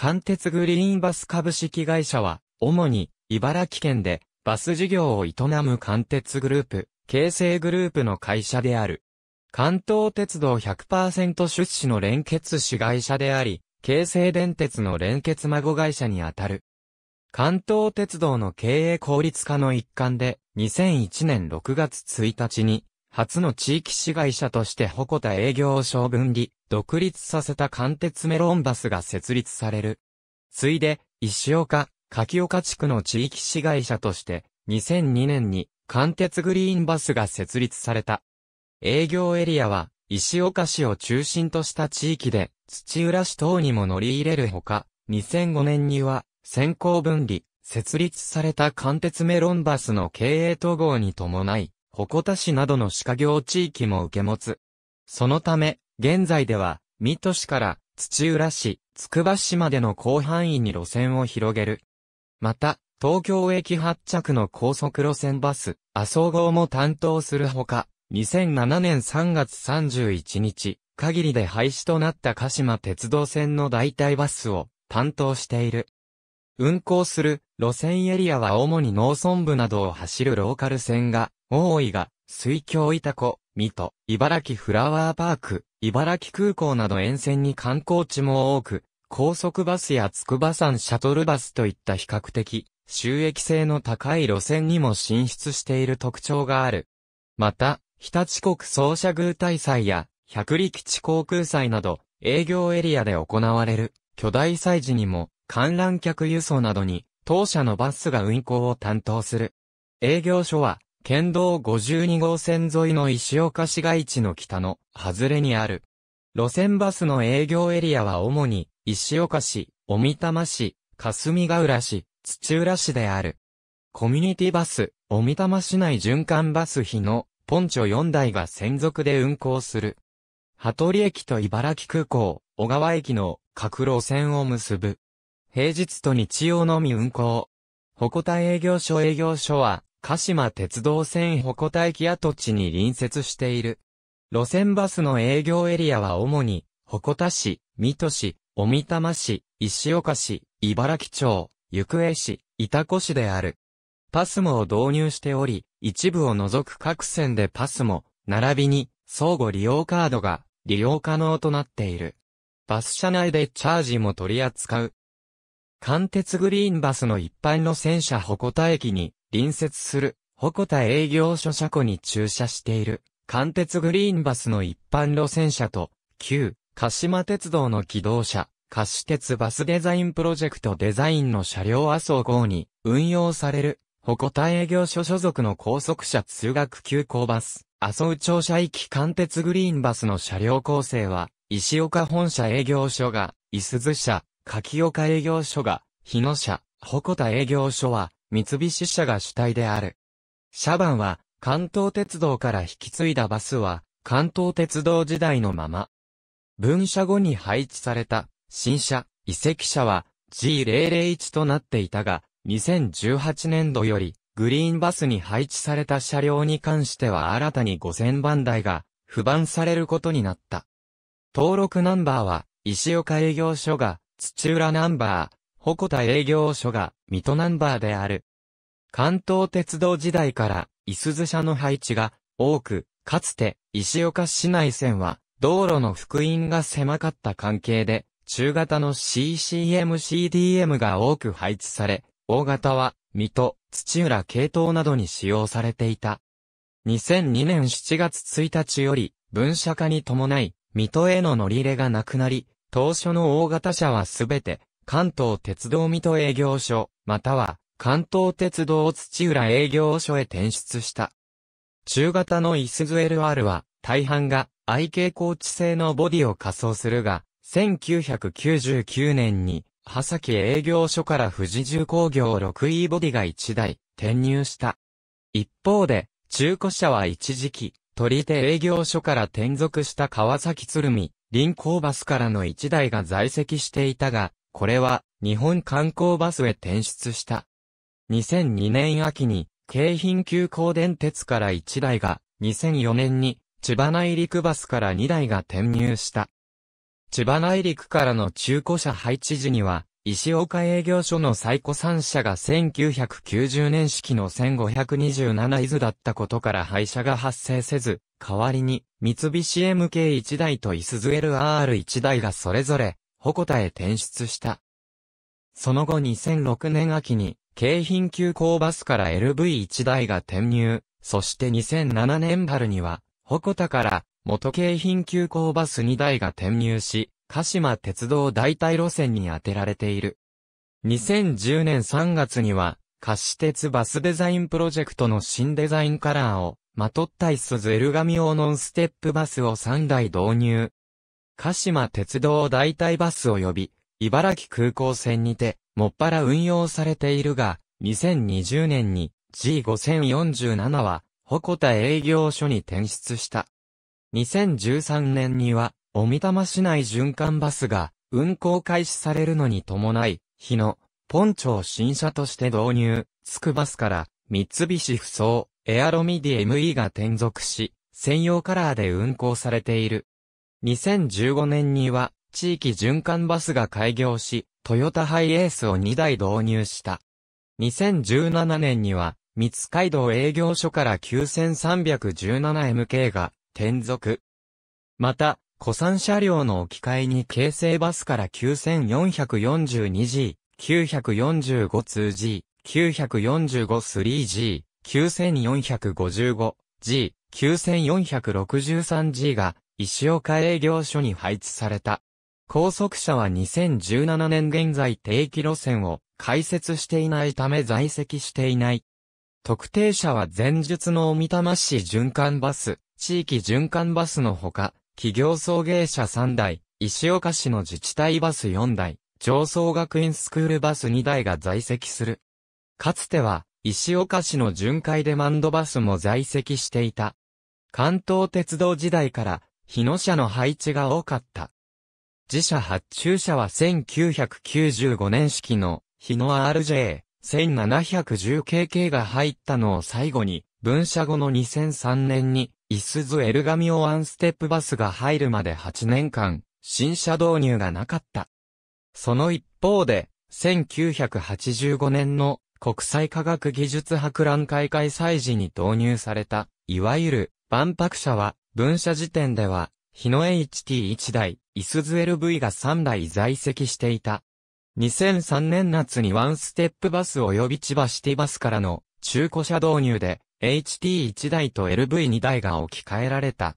関鉄グリーンバス株式会社は、主に茨城県でバス事業を営む関鉄グループ、京成グループの会社である。関東鉄道100%出資の連結子会社であり、京成電鉄の連結孫会社にあたる。関東鉄道の経営効率化の一環で、2001年6月1日に、初の地域市街者として誇田営業を将軍に独立させた貫鉄メロンバスが設立される。ついで、石岡、柿岡地区の地域市街者として、2002年に貫鉄グリーンバスが設立された。営業エリアは、石岡市を中心とした地域で、土浦市等にも乗り入れるほか、2005年には、先行分離、設立された貫鉄メロンバスの経営統合に伴い、鉾田市などの歯科業地域も受け持つ。そのため、現在では、水戸市から土浦市、つくば市までの広範囲に路線を広げる。また、東京駅発着の高速路線バス、麻生号も担当するほか、2007年3月31日、限りで廃止となった鹿島鉄道線の代替バスを担当している。運行する路線エリアは主に農村部などを走るローカル線が大井が、水郷イタコ、水戸、茨城フラワーパーク、茨城空港など沿線に観光地も多く、高速バスや筑波山シャトルバスといった比較的収益性の高い路線にも進出している特徴がある。また、日立国総社宮大祭や百里基地航空祭など営業エリアで行われる巨大祭事にも観覧客輸送などに当社のバスが運行を担当する。営業所は県道52号線沿いの石岡市街地の北の外れにある。路線バスの営業エリアは主に石岡市、小美玉市、霞ヶ浦市、土浦市である。コミュニティバス、小美玉市内循環バス日のポンチョ4台が専属で運行する。羽鳥駅と茨城空港、小川駅の各路線を結ぶ。平日と日曜のみ運行。鉾田営業所営業所は、鹿島鉄道線鉾田駅跡地に隣接している。路線バスの営業エリアは主に、鉾田市、水戸市、小美玉市、石岡市、茨城町、行方市、板子市である。パスモを導入しており、一部を除く各線でパスモ、並びに、相互利用カードが利用可能となっている。バス車内でチャージも取り扱う。関鉄グリーンバスの一般路線車鉾田駅に隣接する、鉾田営業所車庫に駐車している、関鉄グリーンバスの一般路線車と、旧、鹿島鉄道の機動車、貸し鉄バスデザインプロジェクトデザインの車両麻生号に運用される、鉾田営業所所属の高速車通学急行バス、麻生庁舎き関鉄グリーンバスの車両構成は、石岡本社営業所が、伊津社、柿岡営業所が、日野社、鉾田営業所は、三菱社が主体である。車番は、関東鉄道から引き継いだバスは、関東鉄道時代のまま。分社後に配置された、新車、遺跡車は、G001 となっていたが、2018年度より、グリーンバスに配置された車両に関しては新たに5000番台が、不番されることになった。登録ナンバーは、石岡営業所が、土浦ナンバー、鉾田営業所が水戸ナンバーである。関東鉄道時代から、いすず車の配置が多く、かつて、石岡市内線は、道路の福音が狭かった関係で、中型の CCM-CDM が多く配置され、大型は、水戸、土浦系統などに使用されていた。2002年7月1日より、分社化に伴い、水戸への乗り入れがなくなり、当初の大型車はすべて、関東鉄道水戸営業所、または関東鉄道土浦営業所へ転出した。中型のイスズ LR は大半が愛系高知製のボディを仮装するが、1999年に、波崎営業所から富士重工業 6E ボディが1台、転入した。一方で、中古車は一時期、取り手営業所から転属した川崎鶴見、臨港バスからの1台が在籍していたが、これは日本観光バスへ転出した。2002年秋に京浜急行電鉄から1台が、2004年に千葉内陸バスから2台が転入した。千葉内陸からの中古車配置時には、石岡営業所の最古3社が1990年式の1527伊豆だったことから廃車が発生せず、代わりに三菱 MK1 台とイスズ LR1 台がそれぞれ鉾田へ転出した。その後2006年秋に、京浜急行バスから LV1 台が転入、そして2007年春には、鉾田から元京浜急行バス2台が転入し、鹿島鉄道代替路線に充てられている。2010年3月には、貸し鉄バスデザインプロジェクトの新デザインカラーを、まとったいすずエルガミオノンステップバスを3台導入、鹿島鉄道代替バス及び、茨城空港線にて、もっぱら運用されているが、2020年に G5047 は、鉾田営業所に転出した。2013年には、小た玉市内循環バスが、運行開始されるのに伴い、日野、ポンチョを新車として導入、つくバスから、三菱不走、エアロミディ ME が転属し、専用カラーで運行されている。2015年には、地域循環バスが開業し、トヨタハイエースを2台導入した。2017年には、三街道営業所から 9317MK が転属。また、古参車両の置き換えに京成バスから 9442G、945G、945-3G、9455G、9463G が石岡営業所に配置された。高速車は2017年現在定期路線を開設していないため在籍していない。特定車は前述の御霊市循環バス、地域循環バスのほか、企業送迎車3台、石岡市の自治体バス4台、上層学院スクールバス2台が在籍する。かつては、石岡市の巡回デマンドバスも在籍していた。関東鉄道時代から日野社の配置が多かった。自社発注車は1995年式の日野 RJ、1710KK が入ったのを最後に、分社後の2003年に、イスズエルガミオワンステップバスが入るまで8年間、新車導入がなかった。その一方で、1985年の国際科学技術博覧会開催時に導入された、いわゆる万博車は、文社時点では、日野 HT1 台、イスズ LV が3台在籍していた。2003年夏にワンステップバス及び千葉シティバスからの中古車導入で HT1 台と LV2 台が置き換えられた。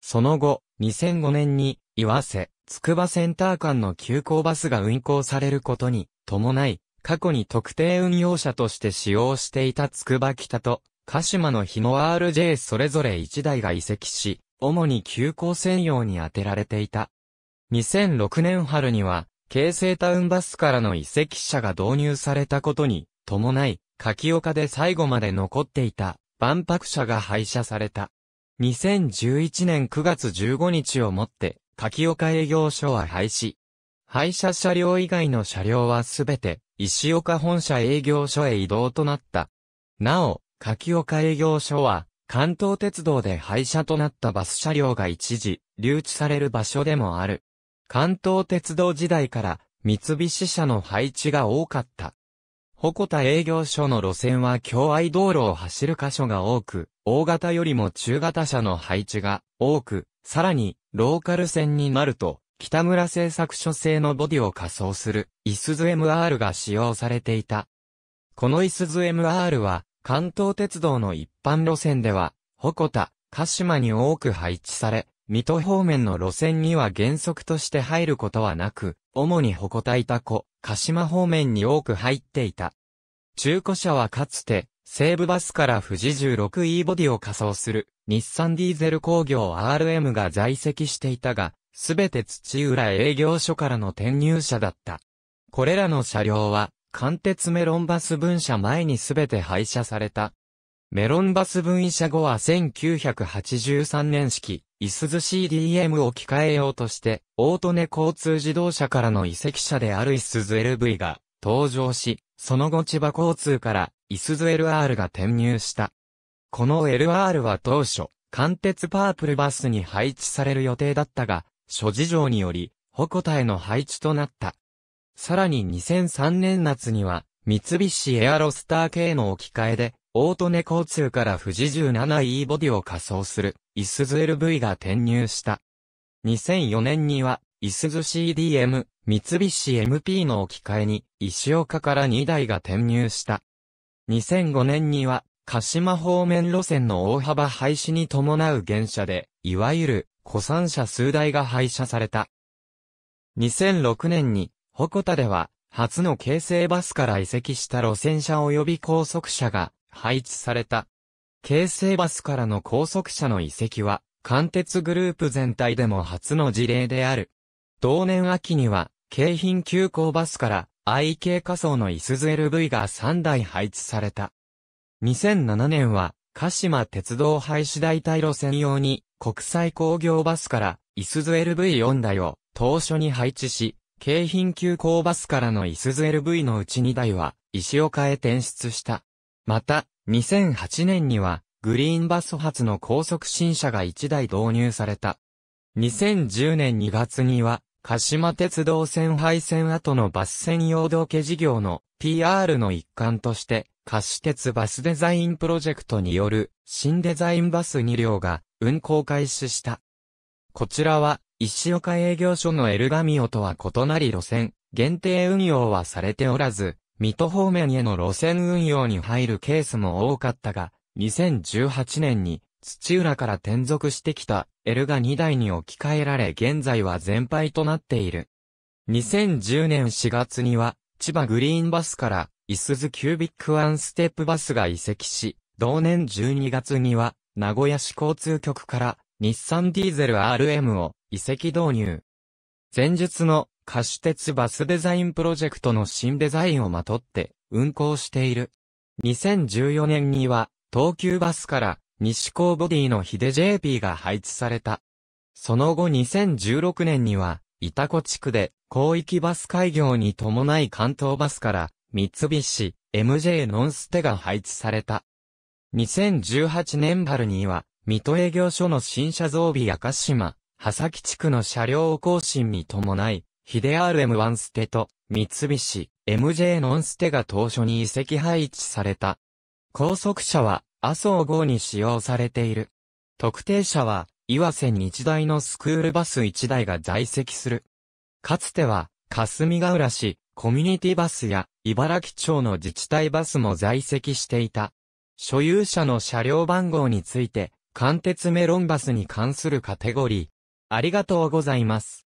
その後、2005年に岩瀬、筑波センター間の急行バスが運行されることに伴い、過去に特定運用車として使用していた筑波北と鹿島の日の RJ それぞれ1台が移籍し、主に急行専用に充てられていた。2006年春には、京成タウンバスからの移籍車が導入されたことに伴い、柿岡で最後まで残っていた万博車が廃車された。2011年9月15日をもって、柿岡営業所は廃止。廃車車両以外の車両はすべて、石岡本社営業所へ移動となった。なお、柿岡営業所は、関東鉄道で廃車となったバス車両が一時、留置される場所でもある。関東鉄道時代から三菱車の配置が多かった。鉾田営業所の路線は境愛道路を走る箇所が多く、大型よりも中型車の配置が多く、さらに、ローカル線になると、北村製作所製のボディを仮装する、イスズ MR が使用されていた。このイスズ MR は、関東鉄道の一般路線では、鉾田、鹿島に多く配置され、水戸方面の路線には原則として入ることはなく、主に鉾田板子、鹿島方面に多く入っていた。中古車はかつて、西武バスから富士 16E ボディを仮装する、日産ディーゼル工業 RM が在籍していたが、すべて土浦営業所からの転入車だった。これらの車両は、貫徹メロンバス分社前にすべて廃車された。メロンバス分社後は1983年式、イスズ CDM をき換えようとして、オートネ交通自動車からの移籍車であるイスズ LV が登場し、その後千葉交通からイスズ LR が転入した。この LR は当初、貫徹パープルバスに配置される予定だったが、諸事情により、コタへの配置となった。さらに2003年夏には、三菱エアロスター系の置き換えで、オートネ交通から富士 17E ボディを仮装する、イスズ LV が転入した。2004年には、イスズ CDM、三菱 MP の置き換えに、石岡から2台が転入した。2005年には、鹿島方面路線の大幅廃止に伴う現車で、いわゆる、古参車数台が廃車された。2006年に、鉾田では、初の京成バスから移籍した路線車及び高速車が配置された。京成バスからの高速車の移籍は、関鉄グループ全体でも初の事例である。同年秋には、京浜急行バスから IK 仮想のイスズ LV が3台配置された。2007年は、鹿島鉄道廃止代替路線用に、国際工業バスからイスズ LV4 台を当初に配置し、京浜急行バスからのイスズ LV のうち2台は、石岡へ転出した。また、2008年には、グリーンバス発の高速新車が1台導入された。2010年2月には、鹿島鉄道線廃線後のバス専用道家事業の PR の一環として、貸し鉄バスデザインプロジェクトによる新デザインバス2両が運行開始した。こちらは石岡営業所のエルガミオとは異なり路線、限定運用はされておらず、水戸方面への路線運用に入るケースも多かったが、2018年に土浦から転属してきたエルガ2台に置き換えられ現在は全廃となっている。2010年4月には、千葉グリーンバスから、イスズキュービックワンステップバスが移籍し、同年12月には、名古屋市交通局から、日産ディーゼル RM を、遺跡導入。前述の貸し鉄バスデザインプロジェクトの新デザインをまとって運行している。2014年には東急バスから西高ボディのヒデ JP が配置された。その後2016年には、板子地区で広域バス開業に伴い関東バスから三菱 MJ ノンステが配置された。2018年春には、水戸営業所の新車増備や鹿島、波崎地区の車両更新に伴い、ヒデアール M1 ステと三菱 MJ ノンステが当初に移籍配置された。高速車は麻生号に使用されている。特定車は岩瀬日大のスクールバス1台が在籍する。かつては霞ヶ浦市コミュニティバスや茨城町の自治体バスも在籍していた。所有者の車両番号について、貫鉄メロンバスに関するカテゴリー、ありがとうございます。